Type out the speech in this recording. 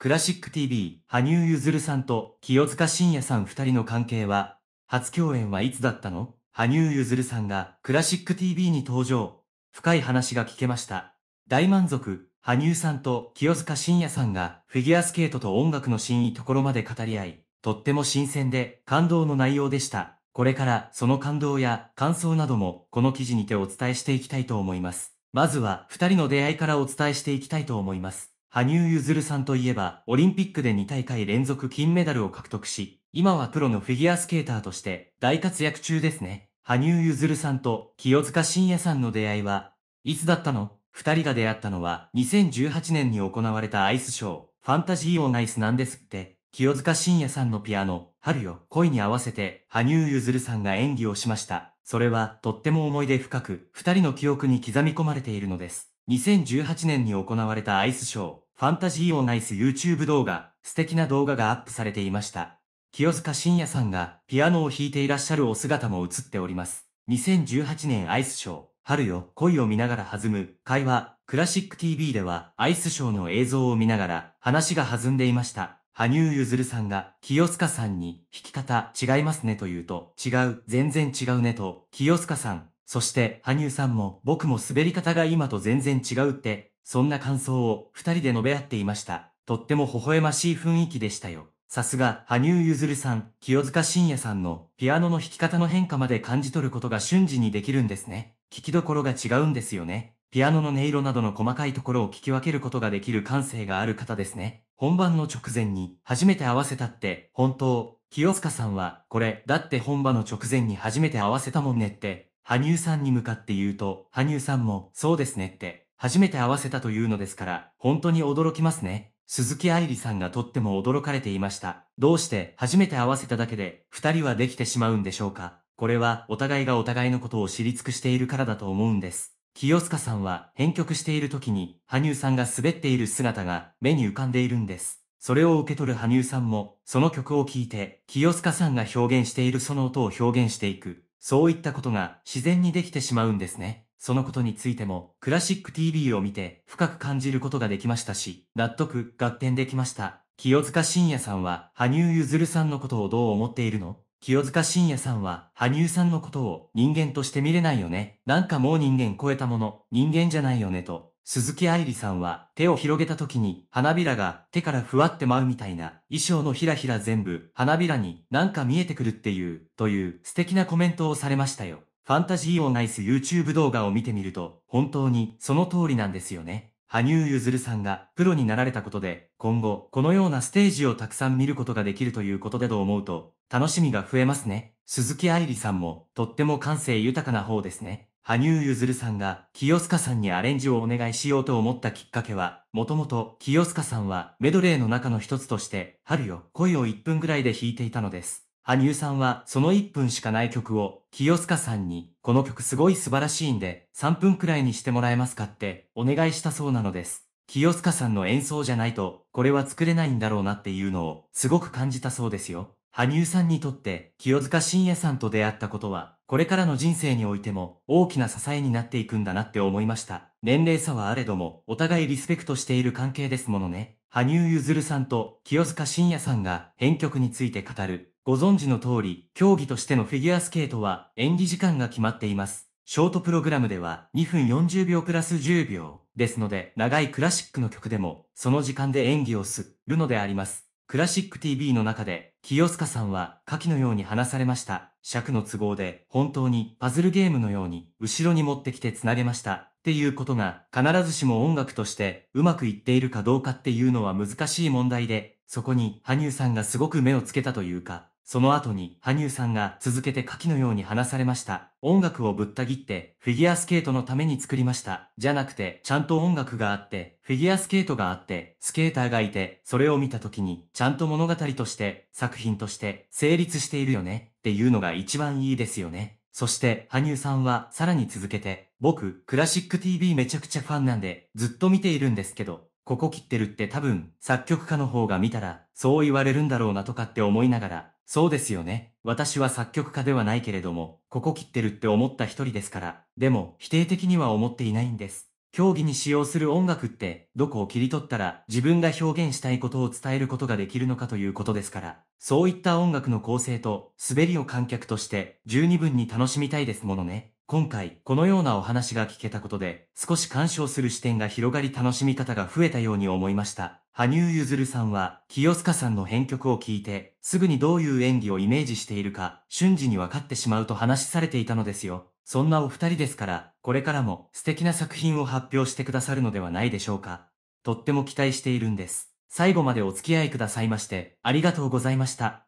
クラシック TV、羽生結弦さんと清塚信也さん二人の関係は、初共演はいつだったの羽生結弦さんがクラシック TV に登場。深い話が聞けました。大満足、羽生さんと清塚信也さんがフィギュアスケートと音楽の真意ところまで語り合い、とっても新鮮で感動の内容でした。これからその感動や感想などもこの記事にてお伝えしていきたいと思います。まずは二人の出会いからお伝えしていきたいと思います。羽生結弦さんといえば、オリンピックで2大会連続金メダルを獲得し、今はプロのフィギュアスケーターとして大活躍中ですね。羽生結弦さんと清塚信也さんの出会いは、いつだったの二人が出会ったのは、2018年に行われたアイスショー、ファンタジーオンアイスなんですって、清塚信也さんのピアノ、春よ、恋に合わせて、羽生結弦さんが演技をしました。それは、とっても思い出深く、二人の記憶に刻み込まれているのです。2018年に行われたアイスショー、ファンタジーオンアイス YouTube 動画、素敵な動画がアップされていました。清塚信也さんがピアノを弾いていらっしゃるお姿も映っております。2018年アイスショー、春よ、恋を見ながら弾む、会話、クラシック TV では、アイスショーの映像を見ながら、話が弾んでいました。羽生結弦さんが、清塚さんに、弾き方、違いますねと言うと、違う、全然違うねと、清塚さん、そして、羽生さんも僕も滑り方が今と全然違うって、そんな感想を二人で述べ合っていました。とっても微笑ましい雰囲気でしたよ。さすが、羽生結弦さん、清塚信也さんのピアノの弾き方の変化まで感じ取ることが瞬時にできるんですね。聞きどころが違うんですよね。ピアノの音色などの細かいところを聞き分けることができる感性がある方ですね。本番の直前に初めて合わせたって、本当、清塚さんは、これ、だって本場の直前に初めて合わせたもんねって羽生さんに向かって言うと、羽生さんも、そうですねって、初めて会わせたというのですから、本当に驚きますね。鈴木愛理さんがとっても驚かれていました。どうして初めて会わせただけで、二人はできてしまうんでしょうかこれはお互いがお互いのことを知り尽くしているからだと思うんです。清塚さんは編曲している時に、羽生さんが滑っている姿が目に浮かんでいるんです。それを受け取る羽生さんも、その曲を聴いて、清塚さんが表現しているその音を表現していく。そういったことが自然にできてしまうんですね。そのことについても、クラシック TV を見て深く感じることができましたし、納得、合点できました。清塚信也さんは、羽生結弦さんのことをどう思っているの清塚信也さんは、羽生さんのことを人間として見れないよね。なんかもう人間超えたもの、人間じゃないよねと、鈴木愛理さんは手を広げた時に花びらが手からふわって舞うみたいな衣装のひらひら全部花びらになんか見えてくるっていうという素敵なコメントをされましたよ。ファンタジーオンアイス YouTube 動画を見てみると本当にその通りなんですよね。羽生結弦さんがプロになられたことで今後このようなステージをたくさん見ることができるということでと思うと楽しみが増えますね。鈴木愛理さんもとっても感性豊かな方ですね。羽生結弦さんが清塚さんにアレンジをお願いしようと思ったきっかけは、もともと清塚さんはメドレーの中の一つとして、春よ、恋を1分ぐらいで弾いていたのです。羽生さんはその1分しかない曲を清塚さんに、この曲すごい素晴らしいんで、3分くらいにしてもらえますかってお願いしたそうなのです。清塚さんの演奏じゃないと、これは作れないんだろうなっていうのをすごく感じたそうですよ。羽生さんにとって清塚信也さんと出会ったことは、これからの人生においても大きな支えになっていくんだなって思いました。年齢差はあれども、お互いリスペクトしている関係ですものね。羽生結弦さんと清塚信也さんが編曲について語る。ご存知の通り、競技としてのフィギュアスケートは演技時間が決まっています。ショートプログラムでは2分40秒プラス10秒ですので、長いクラシックの曲でもその時間で演技をするのであります。クラシック TV の中で、清塚さんは下記のように話されました。尺の都合で、本当にパズルゲームのように、後ろに持ってきて繋げました。っていうことが、必ずしも音楽として、うまくいっているかどうかっていうのは難しい問題で、そこに、羽生さんがすごく目をつけたというか、その後に、羽生さんが続けて下記のように話されました。音楽をぶった切って、フィギュアスケートのために作りました。じゃなくて、ちゃんと音楽があって、フィギュアスケートがあって、スケーターがいて、それを見た時に、ちゃんと物語として、作品として、成立しているよね、っていうのが一番いいですよね。そして、羽生さんはさらに続けて、僕、クラシック TV めちゃくちゃファンなんで、ずっと見ているんですけど、ここ切ってるって多分、作曲家の方が見たら、そう言われるんだろうなとかって思いながら、そうですよね。私は作曲家ではないけれども、ここ切ってるって思った一人ですから、でも、否定的には思っていないんです。競技に使用する音楽って、どこを切り取ったら自分が表現したいことを伝えることができるのかということですから、そういった音楽の構成と、滑りを観客として、十二分に楽しみたいですものね。今回、このようなお話が聞けたことで、少し鑑賞する視点が広がり楽しみ方が増えたように思いました。羽生結弦さんは、清塚さんの編曲を聞いて、すぐにどういう演技をイメージしているか、瞬時に分かってしまうと話されていたのですよ。そんなお二人ですから、これからも素敵な作品を発表してくださるのではないでしょうか。とっても期待しているんです。最後までお付き合いくださいまして、ありがとうございました。